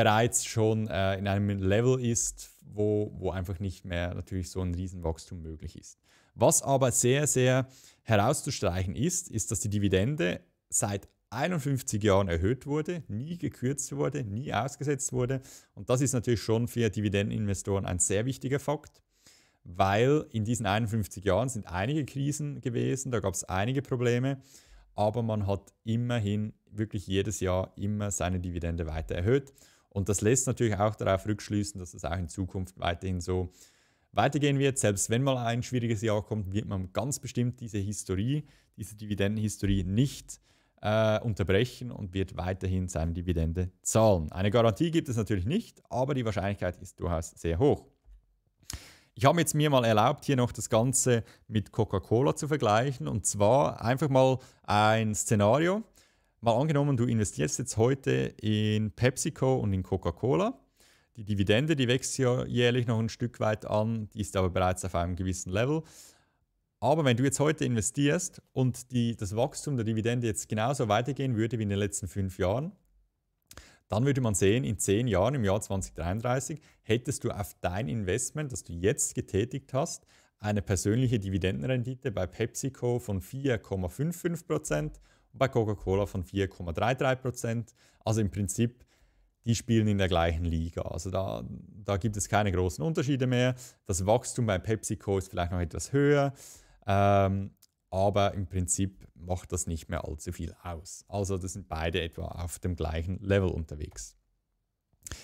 bereits schon äh, in einem Level ist, wo, wo einfach nicht mehr natürlich so ein Riesenwachstum möglich ist. Was aber sehr, sehr herauszustreichen ist, ist, dass die Dividende seit 51 Jahren erhöht wurde, nie gekürzt wurde, nie ausgesetzt wurde. Und das ist natürlich schon für Dividendeninvestoren ein sehr wichtiger Fakt, weil in diesen 51 Jahren sind einige Krisen gewesen, da gab es einige Probleme, aber man hat immerhin wirklich jedes Jahr immer seine Dividende weiter erhöht. Und das lässt natürlich auch darauf rückschließen, dass es auch in Zukunft weiterhin so weitergehen wird. Selbst wenn mal ein schwieriges Jahr kommt, wird man ganz bestimmt diese Historie, diese Dividendenhistorie nicht äh, unterbrechen und wird weiterhin seine Dividende zahlen. Eine Garantie gibt es natürlich nicht, aber die Wahrscheinlichkeit ist durchaus sehr hoch. Ich habe jetzt mir mal erlaubt, hier noch das Ganze mit Coca-Cola zu vergleichen und zwar einfach mal ein Szenario. Mal angenommen, du investierst jetzt heute in PepsiCo und in Coca-Cola. Die Dividende, die wächst ja jährlich noch ein Stück weit an, die ist aber bereits auf einem gewissen Level. Aber wenn du jetzt heute investierst und die, das Wachstum der Dividende jetzt genauso weitergehen würde wie in den letzten fünf Jahren, dann würde man sehen, in zehn Jahren, im Jahr 2033, hättest du auf dein Investment, das du jetzt getätigt hast, eine persönliche Dividendenrendite bei PepsiCo von 4,55% bei Coca-Cola von 4,33%. Also im Prinzip, die spielen in der gleichen Liga. Also da, da gibt es keine großen Unterschiede mehr. Das Wachstum bei PepsiCo ist vielleicht noch etwas höher. Ähm, aber im Prinzip macht das nicht mehr allzu viel aus. Also das sind beide etwa auf dem gleichen Level unterwegs.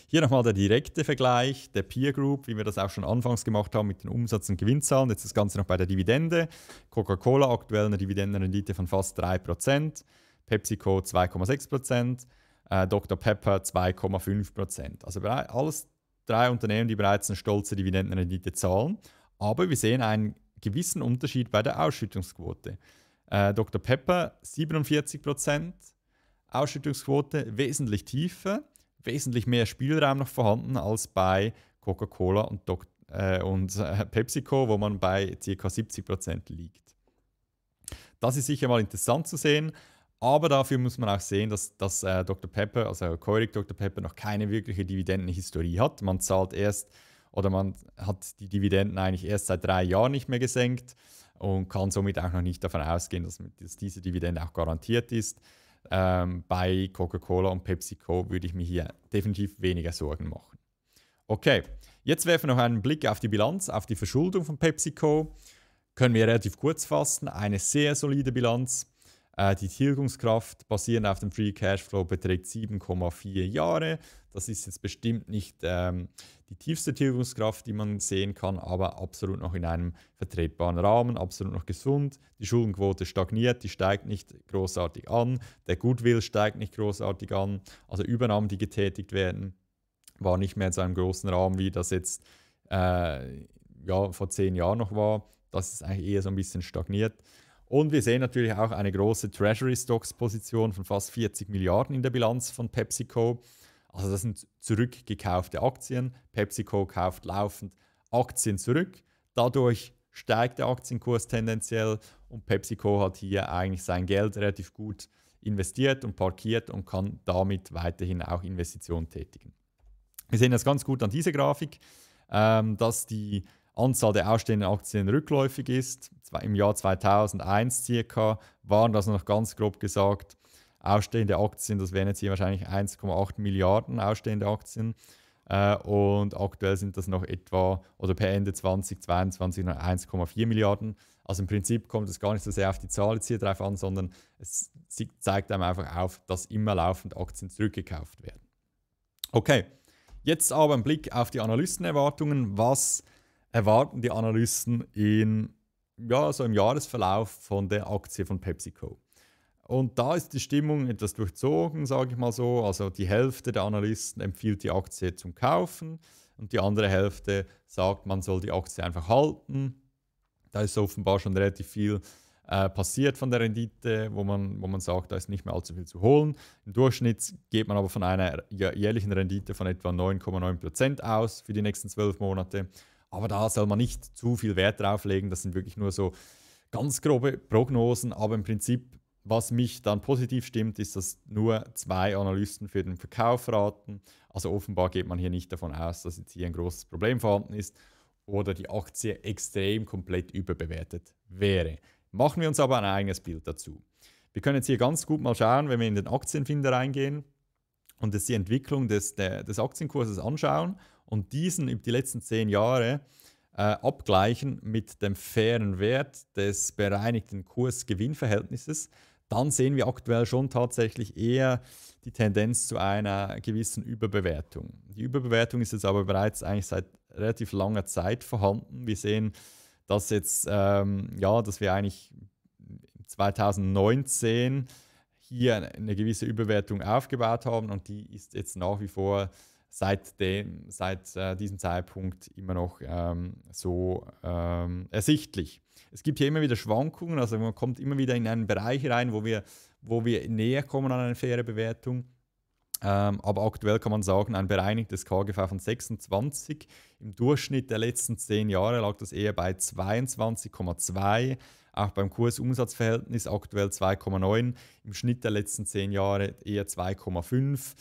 Hier nochmal der direkte Vergleich der Peer Group, wie wir das auch schon anfangs gemacht haben mit den Umsatz- und Gewinnzahlen. Jetzt das Ganze noch bei der Dividende. Coca-Cola aktuell eine Dividendenrendite von fast 3%, PepsiCo 2,6%, äh, Dr. Pepper 2,5%. Also alles drei Unternehmen, die bereits eine stolze Dividendenrendite zahlen. Aber wir sehen einen gewissen Unterschied bei der Ausschüttungsquote. Äh, Dr. Pepper 47%, Ausschüttungsquote wesentlich tiefer wesentlich mehr Spielraum noch vorhanden als bei Coca-Cola und, Dok äh, und äh, PepsiCo, wo man bei ca. 70% liegt. Das ist sicher mal interessant zu sehen, aber dafür muss man auch sehen, dass, dass äh, Dr. Pepper, also Keurig Dr. Pepper, noch keine wirkliche Dividendenhistorie hat. Man zahlt erst oder man hat die Dividenden eigentlich erst seit drei Jahren nicht mehr gesenkt und kann somit auch noch nicht davon ausgehen, dass, dass diese Dividende auch garantiert ist. Ähm, bei Coca-Cola und PepsiCo würde ich mir hier definitiv weniger Sorgen machen. Okay, jetzt werfen wir noch einen Blick auf die Bilanz, auf die Verschuldung von PepsiCo. Können wir relativ kurz fassen. Eine sehr solide Bilanz. Äh, die Tilgungskraft basierend auf dem Free Cashflow beträgt 7,4 Jahre. Das ist jetzt bestimmt nicht ähm, die tiefste Tilgungskraft, die man sehen kann, aber absolut noch in einem vertretbaren Rahmen, absolut noch gesund. Die Schuldenquote stagniert, die steigt nicht großartig an. Der Goodwill steigt nicht großartig an. Also Übernahmen, die getätigt werden, war nicht mehr in so einem großen Rahmen, wie das jetzt äh, ja, vor zehn Jahren noch war. Das ist eigentlich eher so ein bisschen stagniert. Und wir sehen natürlich auch eine große Treasury Stocks Position von fast 40 Milliarden in der Bilanz von PepsiCo. Also das sind zurückgekaufte Aktien. PepsiCo kauft laufend Aktien zurück. Dadurch steigt der Aktienkurs tendenziell und PepsiCo hat hier eigentlich sein Geld relativ gut investiert und parkiert und kann damit weiterhin auch Investitionen tätigen. Wir sehen das ganz gut an dieser Grafik, ähm, dass die Anzahl der ausstehenden Aktien rückläufig ist. Im Jahr 2001 circa waren das noch ganz grob gesagt ausstehende Aktien, das wären jetzt hier wahrscheinlich 1,8 Milliarden ausstehende Aktien. Äh, und aktuell sind das noch etwa, oder per Ende 2022 noch 1,4 Milliarden. Also im Prinzip kommt es gar nicht so sehr auf die Zahl jetzt hier drauf an, sondern es zeigt einem einfach auf, dass immer laufend Aktien zurückgekauft werden. Okay, jetzt aber ein Blick auf die Analystenerwartungen, was erwarten die Analysten in, ja, so im Jahresverlauf von der Aktie von PepsiCo. Und da ist die Stimmung etwas durchzogen, sage ich mal so. Also die Hälfte der Analysten empfiehlt die Aktie zum Kaufen und die andere Hälfte sagt, man soll die Aktie einfach halten. Da ist offenbar schon relativ viel äh, passiert von der Rendite, wo man, wo man sagt, da ist nicht mehr allzu viel zu holen. Im Durchschnitt geht man aber von einer jährlichen Rendite von etwa 9,9% aus für die nächsten zwölf Monate. Aber da soll man nicht zu viel Wert drauf legen. Das sind wirklich nur so ganz grobe Prognosen. Aber im Prinzip, was mich dann positiv stimmt, ist, dass nur zwei Analysten für den Verkauf raten. Also offenbar geht man hier nicht davon aus, dass jetzt hier ein großes Problem vorhanden ist oder die Aktie extrem komplett überbewertet wäre. Machen wir uns aber ein eigenes Bild dazu. Wir können jetzt hier ganz gut mal schauen, wenn wir in den Aktienfinder reingehen und jetzt die Entwicklung des, der, des Aktienkurses anschauen und diesen über die letzten zehn Jahre äh, abgleichen mit dem fairen Wert des bereinigten Kurs-Gewinn-Verhältnisses, dann sehen wir aktuell schon tatsächlich eher die Tendenz zu einer gewissen Überbewertung. Die Überbewertung ist jetzt aber bereits eigentlich seit relativ langer Zeit vorhanden. Wir sehen, dass jetzt, ähm, ja, dass wir eigentlich 2019 hier eine gewisse Überwertung aufgebaut haben und die ist jetzt nach wie vor seit, seit äh, diesem Zeitpunkt immer noch ähm, so ähm, ersichtlich. Es gibt hier immer wieder Schwankungen, also man kommt immer wieder in einen Bereich rein, wo wir, wo wir näher kommen an eine faire Bewertung. Ähm, aber aktuell kann man sagen, ein bereinigtes KGV von 26. Im Durchschnitt der letzten 10 Jahre lag das eher bei 22,2. Auch beim Kursumsatzverhältnis aktuell 2,9. Im Schnitt der letzten 10 Jahre eher 2,5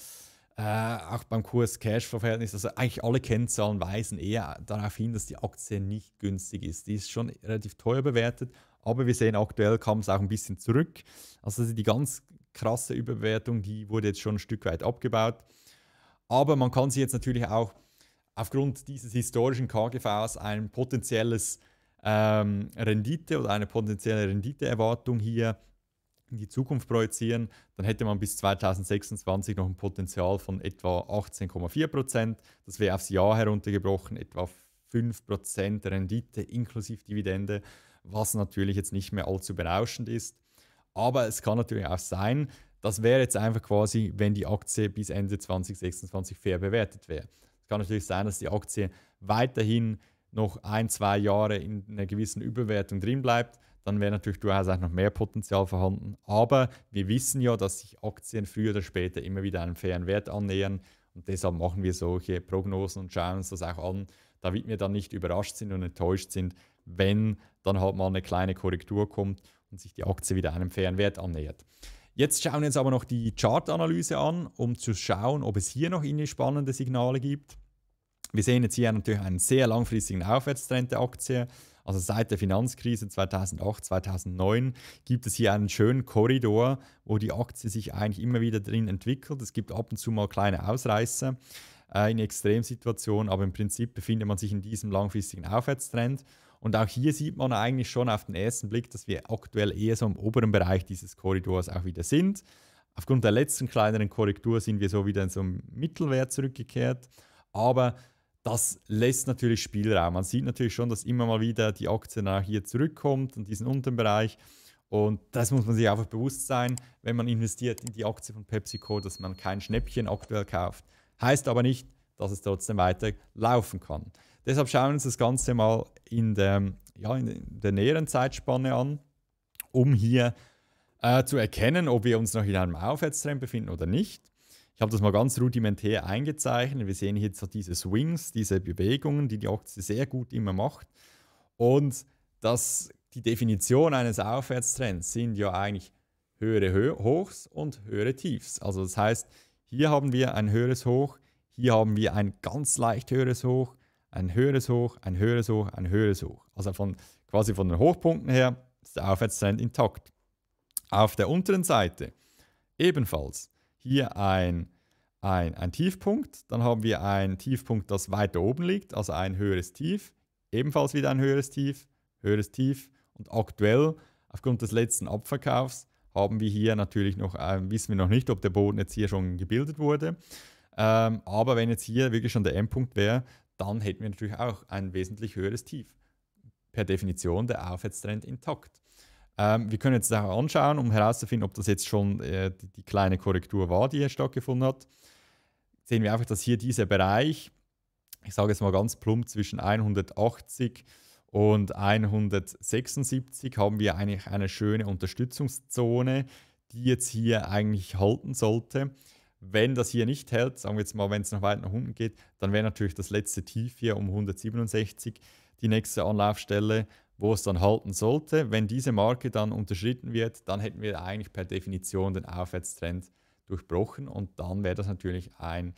äh, auch beim Kurs-Cash-Verhältnis, also eigentlich alle Kennzahlen weisen eher darauf hin, dass die Aktie nicht günstig ist. Die ist schon relativ teuer bewertet, aber wir sehen aktuell kam es auch ein bisschen zurück. Also die ganz krasse Überbewertung, die wurde jetzt schon ein Stück weit abgebaut. Aber man kann sie jetzt natürlich auch aufgrund dieses historischen KGVs ein potenzielles ähm, Rendite oder eine potenzielle Renditeerwartung hier in die Zukunft projizieren, dann hätte man bis 2026 noch ein Potenzial von etwa 18,4 Prozent. Das wäre aufs Jahr heruntergebrochen etwa 5 Prozent Rendite inklusive Dividende, was natürlich jetzt nicht mehr allzu berauschend ist. Aber es kann natürlich auch sein, das wäre jetzt einfach quasi, wenn die Aktie bis Ende 2026 fair bewertet wäre. Es kann natürlich sein, dass die Aktie weiterhin noch ein, zwei Jahre in einer gewissen Überwertung drin bleibt dann wäre natürlich durchaus auch noch mehr Potenzial vorhanden. Aber wir wissen ja, dass sich Aktien früher oder später immer wieder einem fairen Wert annähern. Und deshalb machen wir solche Prognosen und schauen uns das auch an, damit wir dann nicht überrascht sind und enttäuscht sind, wenn dann halt mal eine kleine Korrektur kommt und sich die Aktie wieder einem fairen Wert annähert. Jetzt schauen wir uns aber noch die Chartanalyse an, um zu schauen, ob es hier noch spannende Signale gibt. Wir sehen jetzt hier natürlich einen sehr langfristigen Aufwärtstrend der Aktie. Also seit der Finanzkrise 2008, 2009 gibt es hier einen schönen Korridor, wo die Aktie sich eigentlich immer wieder drin entwickelt. Es gibt ab und zu mal kleine Ausreißer äh, in Extremsituationen, aber im Prinzip befindet man sich in diesem langfristigen Aufwärtstrend. Und auch hier sieht man eigentlich schon auf den ersten Blick, dass wir aktuell eher so im oberen Bereich dieses Korridors auch wieder sind. Aufgrund der letzten kleineren Korrektur sind wir so wieder in so einen Mittelwert zurückgekehrt. Aber das lässt natürlich Spielraum. Man sieht natürlich schon, dass immer mal wieder die Aktie nach hier zurückkommt und diesen unteren Bereich. Und das muss man sich einfach bewusst sein, wenn man investiert in die Aktie von PepsiCo, dass man kein Schnäppchen aktuell kauft. Heißt aber nicht, dass es trotzdem weiter laufen kann. Deshalb schauen wir uns das Ganze mal in der, ja, in der näheren Zeitspanne an, um hier äh, zu erkennen, ob wir uns noch in einem Aufwärtstrend befinden oder nicht. Ich habe das mal ganz rudimentär eingezeichnet. Wir sehen hier so diese Swings, diese Bewegungen, die die Aktie sehr gut immer macht. Und das, die Definition eines Aufwärtstrends sind ja eigentlich höhere Hö Hochs und höhere Tiefs. Also das heißt, hier haben wir ein höheres Hoch, hier haben wir ein ganz leicht höheres Hoch, ein höheres Hoch, ein höheres Hoch, ein höheres Hoch. Also von, quasi von den Hochpunkten her ist der Aufwärtstrend intakt. Auf der unteren Seite ebenfalls hier ein, ein, ein Tiefpunkt, dann haben wir einen Tiefpunkt, das weiter oben liegt, also ein höheres Tief, ebenfalls wieder ein höheres Tief, höheres Tief und aktuell aufgrund des letzten Abverkaufs haben wir hier natürlich noch, äh, wissen wir noch nicht, ob der Boden jetzt hier schon gebildet wurde. Ähm, aber wenn jetzt hier wirklich schon der Endpunkt wäre, dann hätten wir natürlich auch ein wesentlich höheres Tief. Per Definition der Aufwärtstrend intakt. Ähm, wir können jetzt auch anschauen, um herauszufinden, ob das jetzt schon äh, die, die, kleine Korrektur war, die hier stattgefunden hat. Sehen wir einfach, dass hier dieser Bereich, ich sage jetzt mal ganz plump, zwischen 180 und 176 haben wir eigentlich eine schöne Unterstützungszone, die jetzt hier eigentlich halten sollte. Wenn das hier nicht hält, sagen wir jetzt mal, wenn es noch weit nach unten geht, dann wäre natürlich das letzte Tief hier um 167 die nächste Anlaufstelle wo es dann halten sollte. Wenn diese Marke dann unterschritten wird, dann hätten wir eigentlich per Definition den Aufwärtstrend durchbrochen und dann wäre das natürlich ein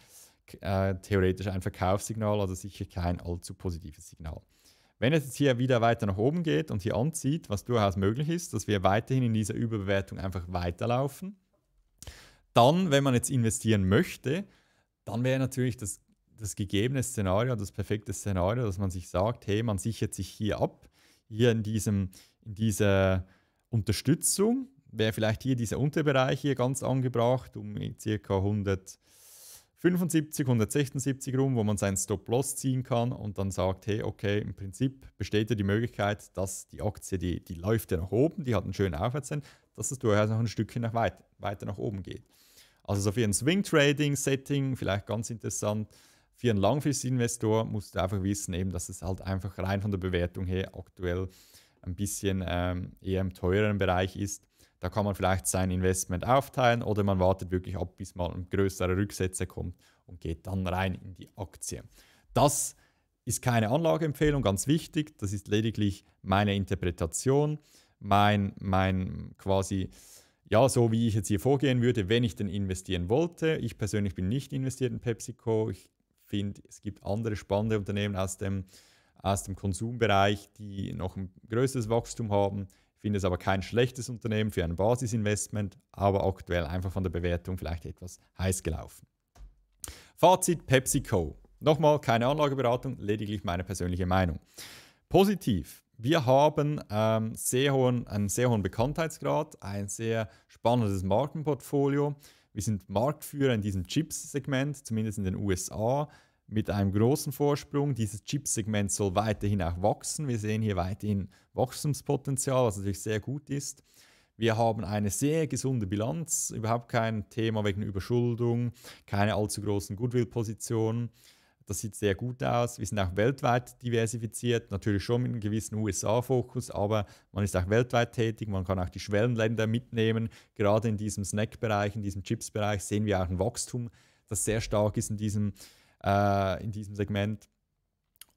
äh, theoretisch ein Verkaufssignal, also sicher kein allzu positives Signal. Wenn es jetzt hier wieder weiter nach oben geht und hier anzieht, was durchaus möglich ist, dass wir weiterhin in dieser Überbewertung einfach weiterlaufen, dann, wenn man jetzt investieren möchte, dann wäre natürlich das, das gegebene Szenario, das perfekte Szenario, dass man sich sagt, hey, man sichert sich hier ab, hier in, diesem, in dieser Unterstützung wäre vielleicht hier dieser Unterbereich hier ganz angebracht, um ca. 175, 176 rum, wo man seinen Stop-Loss ziehen kann und dann sagt, hey, okay, im Prinzip besteht ja die Möglichkeit, dass die Aktie, die, die läuft ja nach oben, die hat einen schönen Aufwärtstrend, dass es durchaus noch ein Stückchen nach weit, weiter nach oben geht. Also so für ein Swing-Trading-Setting vielleicht ganz interessant, für einen Langfristinvestor musst du einfach wissen, eben, dass es halt einfach rein von der Bewertung her aktuell ein bisschen ähm, eher im teureren Bereich ist. Da kann man vielleicht sein Investment aufteilen oder man wartet wirklich ab, bis mal ein größerer Rücksetzer kommt und geht dann rein in die Aktie. Das ist keine Anlageempfehlung, ganz wichtig. Das ist lediglich meine Interpretation, mein, mein quasi, ja, so wie ich jetzt hier vorgehen würde, wenn ich denn investieren wollte. Ich persönlich bin nicht investiert in PepsiCo. Ich finde, es gibt andere spannende Unternehmen aus dem, aus dem Konsumbereich, die noch ein größeres Wachstum haben. Ich finde es aber kein schlechtes Unternehmen für ein Basisinvestment, aber aktuell einfach von der Bewertung vielleicht etwas heiß gelaufen. Fazit PepsiCo. Nochmal keine Anlageberatung, lediglich meine persönliche Meinung. Positiv. Wir haben ähm, sehr hohen, einen sehr hohen Bekanntheitsgrad, ein sehr spannendes Markenportfolio. Wir sind Marktführer in diesem Chips-Segment, zumindest in den USA, mit einem großen Vorsprung. Dieses Chips-Segment soll weiterhin auch wachsen. Wir sehen hier weiterhin Wachstumspotenzial, was natürlich sehr gut ist. Wir haben eine sehr gesunde Bilanz, überhaupt kein Thema wegen Überschuldung, keine allzu großen Goodwill-Positionen. Das sieht sehr gut aus. Wir sind auch weltweit diversifiziert, natürlich schon mit einem gewissen USA-Fokus, aber man ist auch weltweit tätig. Man kann auch die Schwellenländer mitnehmen. Gerade in diesem Snack-Bereich, in diesem Chips-Bereich sehen wir auch ein Wachstum, das sehr stark ist in diesem, äh, in diesem Segment.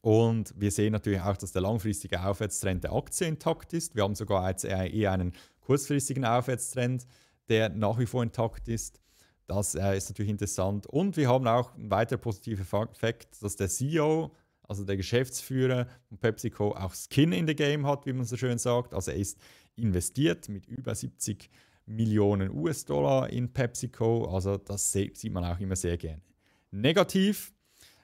Und wir sehen natürlich auch, dass der langfristige Aufwärtstrend der Aktie intakt ist. Wir haben sogar jetzt eher einen kurzfristigen Aufwärtstrend, der nach wie vor intakt ist. Das äh, ist natürlich interessant. Und wir haben auch einen weiteren positiven Fakt, dass der CEO, also der Geschäftsführer von PepsiCo, auch Skin in the Game hat, wie man so schön sagt. Also er ist investiert mit über 70 Millionen US-Dollar in PepsiCo. Also das sieht man auch immer sehr gerne. Negativ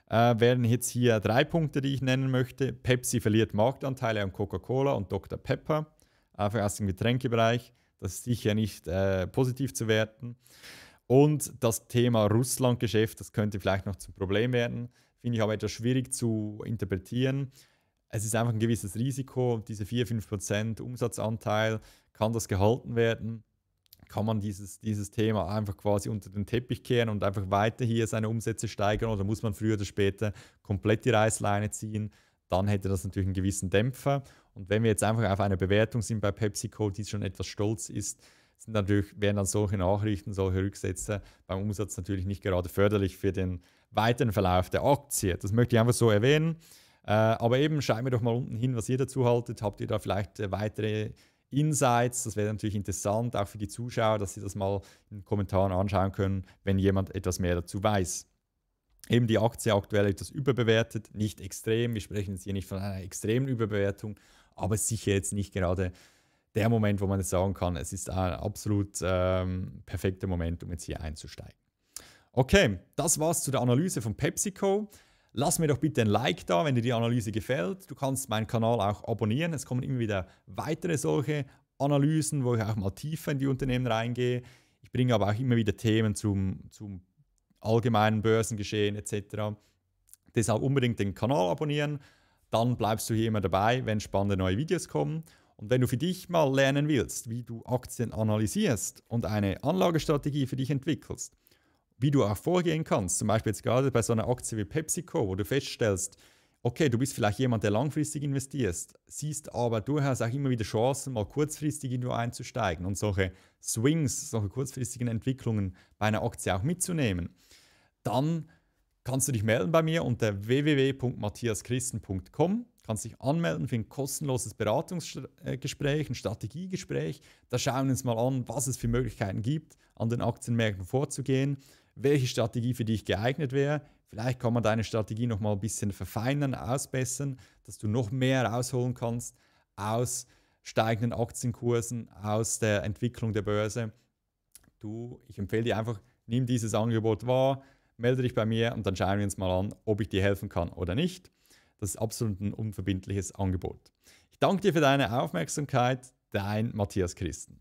äh, wären jetzt hier drei Punkte, die ich nennen möchte. Pepsi verliert Marktanteile an Coca-Cola und Dr. Pepper, einfach aus dem Getränkebereich. Das ist sicher nicht äh, positiv zu werten. Und das Thema Russland-Geschäft, das könnte vielleicht noch zum Problem werden, finde ich aber etwas schwierig zu interpretieren. Es ist einfach ein gewisses Risiko. Diese 4-5% Umsatzanteil, kann das gehalten werden? Kann man dieses, dieses Thema einfach quasi unter den Teppich kehren und einfach weiter hier seine Umsätze steigern oder muss man früher oder später komplett die Reißleine ziehen? Dann hätte das natürlich einen gewissen Dämpfer. Und wenn wir jetzt einfach auf einer Bewertung sind bei PepsiCo, die schon etwas stolz ist, sind natürlich, wären dann solche Nachrichten, solche Rücksätze beim Umsatz natürlich nicht gerade förderlich für den weiteren Verlauf der Aktie. Das möchte ich einfach so erwähnen. Äh, aber eben, schreibt mir doch mal unten hin, was ihr dazu haltet. Habt ihr da vielleicht äh, weitere Insights? Das wäre natürlich interessant, auch für die Zuschauer, dass sie das mal in den Kommentaren anschauen können, wenn jemand etwas mehr dazu weiß. Eben die Aktie aktuell etwas überbewertet, nicht extrem. Wir sprechen jetzt hier nicht von einer extremen Überbewertung, aber sicher jetzt nicht gerade der Moment, wo man jetzt sagen kann, es ist ein absolut ähm, perfekter Moment, um jetzt hier einzusteigen. Okay, das war's zu der Analyse von PepsiCo. Lass mir doch bitte ein Like da, wenn dir die Analyse gefällt. Du kannst meinen Kanal auch abonnieren. Es kommen immer wieder weitere solche Analysen, wo ich auch mal tiefer in die Unternehmen reingehe. Ich bringe aber auch immer wieder Themen zum, zum allgemeinen Börsengeschehen etc. Deshalb unbedingt den Kanal abonnieren. Dann bleibst du hier immer dabei, wenn spannende neue Videos kommen. Und wenn du für dich mal lernen willst, wie du Aktien analysierst und eine Anlagestrategie für dich entwickelst, wie du auch vorgehen kannst, zum Beispiel jetzt gerade bei so einer Aktie wie PepsiCo, wo du feststellst, okay, du bist vielleicht jemand, der langfristig investierst, siehst aber durchaus auch immer wieder Chancen, mal kurzfristig in du einzusteigen und solche Swings, solche kurzfristigen Entwicklungen bei einer Aktie auch mitzunehmen, dann kannst du dich melden bei mir unter www.matthiaschristen.com kannst dich anmelden für ein kostenloses Beratungsgespräch, ein Strategiegespräch. Da schauen wir uns mal an, was es für Möglichkeiten gibt, an den Aktienmärkten vorzugehen, welche Strategie für dich geeignet wäre. Vielleicht kann man deine Strategie noch mal ein bisschen verfeinern, ausbessern, dass du noch mehr rausholen kannst aus steigenden Aktienkursen, aus der Entwicklung der Börse. Du, ich empfehle dir einfach, nimm dieses Angebot wahr, melde dich bei mir und dann schauen wir uns mal an, ob ich dir helfen kann oder nicht. Das ist absolut ein unverbindliches Angebot. Ich danke dir für deine Aufmerksamkeit, dein Matthias Christen.